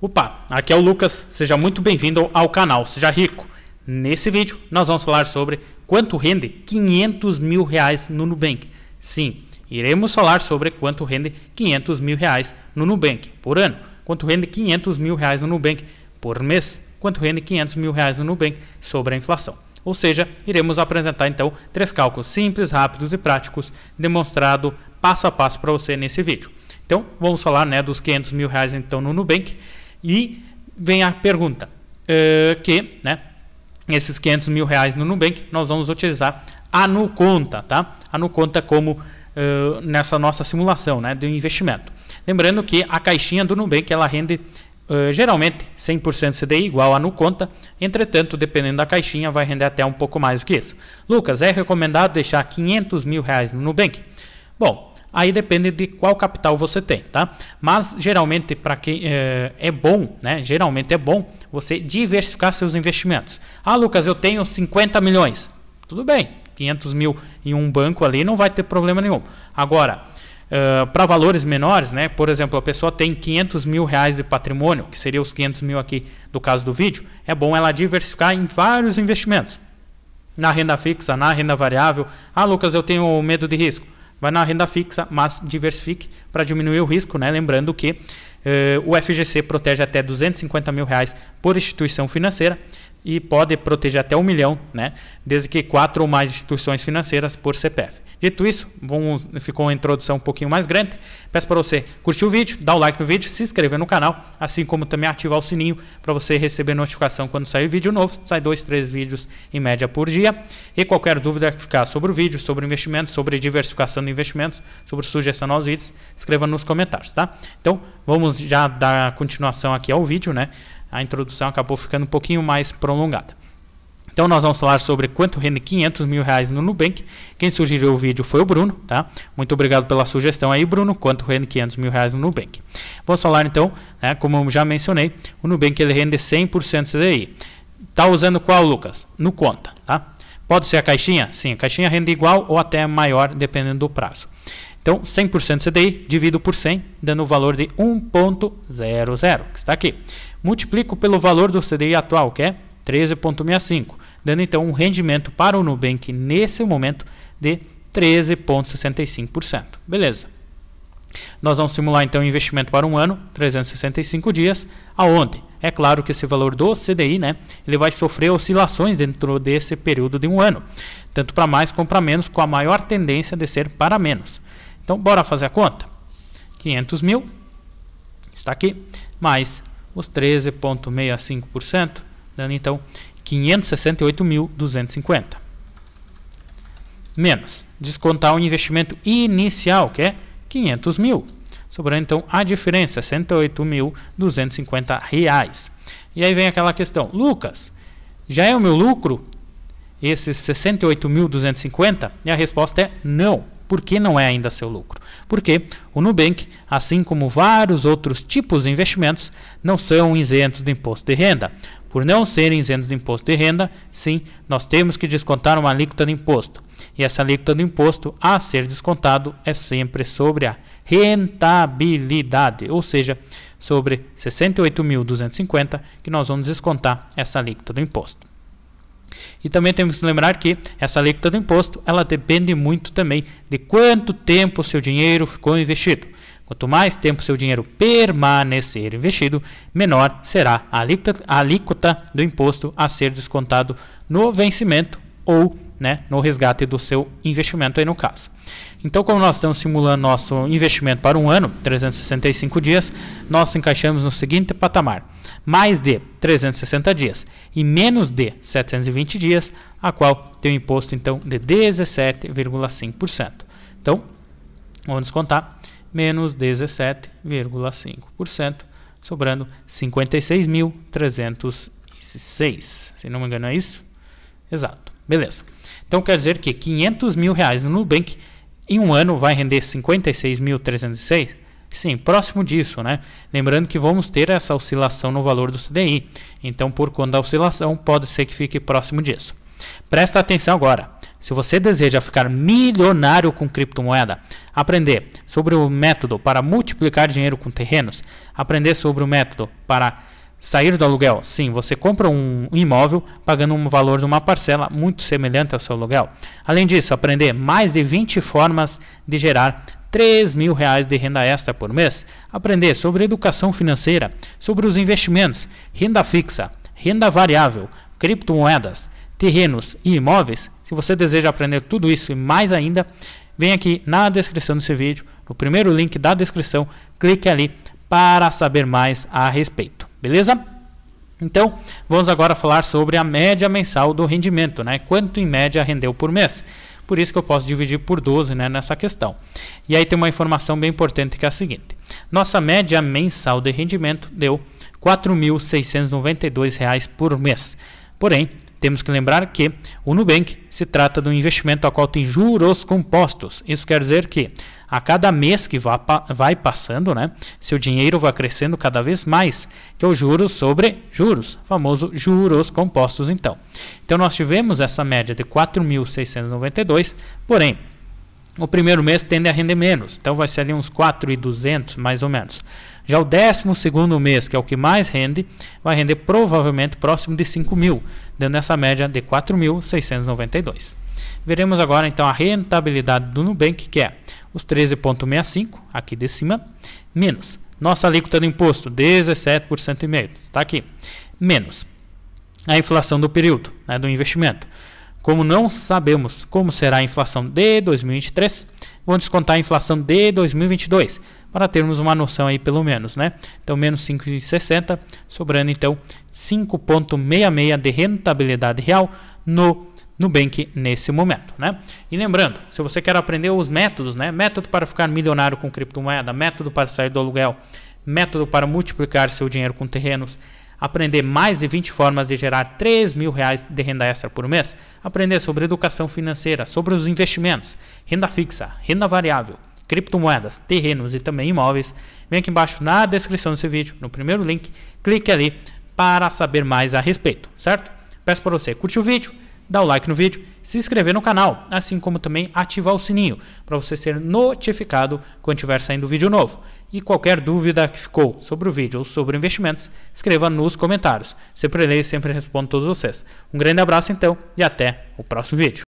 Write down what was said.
Opa, aqui é o Lucas, seja muito bem-vindo ao canal Seja Rico. Nesse vídeo nós vamos falar sobre quanto rende 500 mil reais no Nubank. Sim, iremos falar sobre quanto rende 500 mil reais no Nubank por ano, quanto rende 500 mil reais no Nubank por mês, quanto rende 500 mil reais no Nubank sobre a inflação. Ou seja, iremos apresentar então três cálculos simples, rápidos e práticos, demonstrado passo a passo para você nesse vídeo. Então, vamos falar né, dos 500 mil reais então no Nubank e vem a pergunta, uh, que né, esses 500 mil reais no Nubank nós vamos utilizar a Nuconta, tá? A Nuconta como uh, nessa nossa simulação né, do investimento. Lembrando que a caixinha do Nubank ela rende Uh, geralmente 100% CDI igual a Nuconta, entretanto, dependendo da caixinha, vai render até um pouco mais do que isso. Lucas, é recomendado deixar 500 mil reais no Nubank? Bom, Aí depende de qual capital você tem, tá? Mas geralmente para quem é, é, bom, né? Geralmente é bom você diversificar seus investimentos. Ah, Lucas, eu tenho 50 milhões. Tudo bem, 500 mil em um banco ali não vai ter problema nenhum. Agora, Uh, eh, para valores menores, né? Por exemplo, a pessoa tem 500 mil reais de patrimônio, que seria os 500 mil aqui do caso do vídeo. É bom ela diversificar em vários investimentos, na renda fixa, na renda variável. Ah, Lucas, eu tenho medo de risco. Vai na renda fixa, mas diversifique para diminuir o risco, né? Lembrando que eh, o FGC protege até 250 mil reais por instituição financeira e pode proteger até um milhão, né? Desde que quatro ou mais instituições financeiras por CPF. Dito isso, vamos, ficou uma introdução um pouquinho mais grande. Peço para você curtir o vídeo, dar o like no vídeo, se inscrever no canal, assim como também ativar o sininho para você receber notificação quando sair vídeo novo. Sai dois, três vídeos em média por dia. E qualquer dúvida que ficar sobre o vídeo, sobre investimentos, sobre diversificação de investimentos, sobre sugestão aos vídeos, escreva nos comentários, tá? Então, vamos já dar continuação aqui ao vídeo, né? A introdução acabou ficando um pouquinho mais prolongada. Então nós vamos falar sobre quanto rende 500 mil reais no Nubank. Quem sugeriu o vídeo foi o Bruno, tá? Muito obrigado pela sugestão aí, Bruno. Quanto rende 500 mil reais no Nubank? Vamos falar então, né, como eu já mencionei, o Nubank ele rende 100% CDI. Tá usando qual, Lucas? No conta, tá? Pode ser a caixinha? Sim, a caixinha rende igual ou até maior, dependendo do prazo. Então, 100% CDI, divido por 100, dando o valor de 1.00, que está aqui. Multiplico pelo valor do CDI atual, que é 13,65, dando então um rendimento para o Nubank nesse momento de 13,65%. Beleza. Nós vamos simular então o investimento para um ano, 365 dias, aonde? É claro que esse valor do CDI, né, ele vai sofrer oscilações dentro desse período de um ano, tanto para mais como para menos, com a maior tendência de ser para menos. Então, bora fazer a conta. 500 mil, está aqui, mais os 13,65%, dando então 568.250. Menos descontar o investimento inicial, que é 500 mil. Sobrando então a diferença, 108.250 reais. E aí vem aquela questão, Lucas, já é o meu lucro esses 68.250? E a resposta é não. Por que não é ainda seu lucro? Porque o Nubank, assim como vários outros tipos de investimentos, não são isentos de imposto de renda. Por não serem isentos de imposto de renda, sim, nós temos que descontar uma alíquota de imposto. E essa alíquota do imposto a ser descontado é sempre sobre a rentabilidade, ou seja, sobre 68.250 que nós vamos descontar essa alíquota do imposto. E também temos que lembrar que essa alíquota do imposto, ela depende muito também de quanto tempo o seu dinheiro ficou investido. Quanto mais tempo seu dinheiro permanecer investido, menor será a alíquota, a alíquota do imposto a ser descontado no vencimento ou né, no resgate do seu investimento aí no caso. Então, como nós estamos simulando nosso investimento para um ano, 365 dias, nós encaixamos no seguinte patamar: mais de 360 dias e menos de 720 dias, a qual tem um imposto então de 17,5%. Então, vamos descontar menos 17,5%, sobrando 56.306. Se não me engano é isso? Exato. Beleza. Então quer dizer que 500 mil reais no Nubank em um ano vai render 56.306? Sim, próximo disso, né? Lembrando que vamos ter essa oscilação no valor do CDI. Então, por conta da oscilação, pode ser que fique próximo disso. Presta atenção agora. Se você deseja ficar milionário com criptomoeda, aprender sobre o método para multiplicar dinheiro com terrenos, aprender sobre o método para Sair do aluguel. Sim, você compra um imóvel pagando um valor de uma parcela muito semelhante ao seu aluguel. Além disso, aprender mais de 20 formas de gerar 3 mil reais de renda extra por mês. Aprender sobre educação financeira, sobre os investimentos, renda fixa, renda variável, criptomoedas, terrenos e imóveis. Se você deseja aprender tudo isso e mais ainda, vem aqui na descrição desse vídeo, no primeiro link da descrição, clique ali para saber mais a respeito. Beleza? Então, vamos agora falar sobre a média mensal do rendimento, né? Quanto em média rendeu por mês? Por isso que eu posso dividir por 12 né, nessa questão. E aí tem uma informação bem importante que é a seguinte: nossa média mensal de rendimento deu R$ 4.692 por mês. Porém, temos que lembrar que o Nubank se trata de um investimento ao qual tem juros compostos. Isso quer dizer que a cada mês que vai passando, né, seu dinheiro vai crescendo cada vez mais, que é o juros sobre juros, famoso juros compostos então. Então nós tivemos essa média de 4.692, porém o primeiro mês tende a render menos, então vai ser ali uns 4,200 mais ou menos. Já o 12 mês, que é o que mais rende, vai render provavelmente próximo de 5 mil, dando essa média de 4.692. Veremos agora então a rentabilidade do Nubank, que é os 13,65 aqui de cima, menos nossa alíquota de imposto, 17,5%, está aqui, menos a inflação do período né, do investimento. Como não sabemos como será a inflação de 2023, vou descontar a inflação de 2022, para termos uma noção aí pelo menos, né? Então, menos 5,60, sobrando então 5,66 de rentabilidade real no Nubank nesse momento, né? E lembrando, se você quer aprender os métodos, né? Método para ficar milionário com criptomoeda, método para sair do aluguel, método para multiplicar seu dinheiro com terrenos, Aprender mais de 20 formas de gerar 3 mil reais de renda extra por mês? Aprender sobre educação financeira, sobre os investimentos, renda fixa, renda variável, criptomoedas, terrenos e também imóveis? Vem aqui embaixo na descrição desse vídeo, no primeiro link, clique ali para saber mais a respeito, certo? Peço para você curtir o vídeo, dar o like no vídeo, se inscrever no canal, assim como também ativar o sininho para você ser notificado quando tiver saindo vídeo novo. E qualquer dúvida que ficou sobre o vídeo ou sobre investimentos, escreva nos comentários. Sempre leio e sempre respondo todos vocês. Um grande abraço então e até o próximo vídeo.